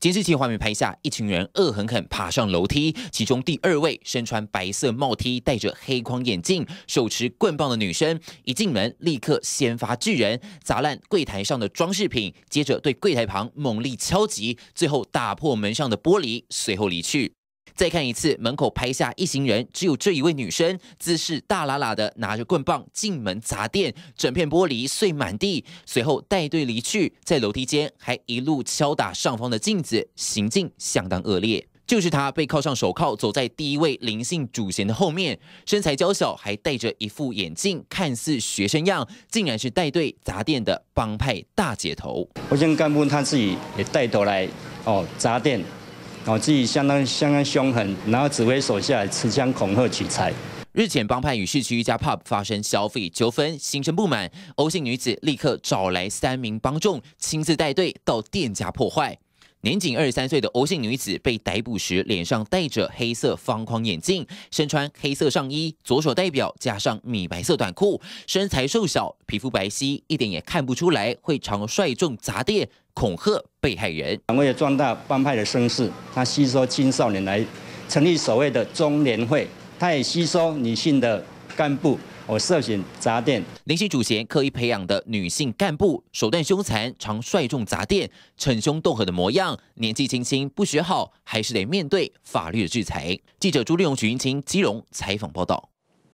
监视器画面拍下，一群人恶狠狠爬上楼梯，其中第二位身穿白色帽 T、戴着黑框眼镜、手持棍棒的女生，一进门立刻先发制人，砸烂柜台上的装饰品，接着对柜台旁猛力敲击，最后打破门上的玻璃，随后离去。再看一次，门口拍下一行人，只有这一位女生，姿势大喇喇的拿着棍棒进门砸店，整片玻璃碎满地。随后带队离去，在楼梯间还一路敲打上方的镜子，行径相当恶劣。就是她被铐上手铐，走在第一位灵性主嫌的后面，身材娇小，还戴着一副眼镜，看似学生样，竟然是带队砸店的帮派大姐头。我认干部，他自己也带头来哦砸店。搞自己相当相当凶狠，然后指挥手下持枪恐吓取财。日前，帮派与市区一家 pub 发生消费纠纷，心生不满，欧姓女子立刻找来三名帮众，亲自带队到店家破坏。年仅二十三岁的欧姓女子被逮捕时，脸上戴着黑色方框眼镜，身穿黑色上衣，左手戴表，加上米白色短裤，身材瘦小，皮肤白皙，一点也看不出来会常率众砸店恐吓被害人。为了壮大帮派的声势，他吸收青少年来成立所谓的中联会，他也吸收女性的。干部，我涉嫌砸店。林姓主席刻意培养的女性干部，手段凶残，常率众砸店，逞凶斗狠的模样。年纪轻轻不学好，还是得面对法律的制裁。记者朱丽荣、许云清、基隆采访报道。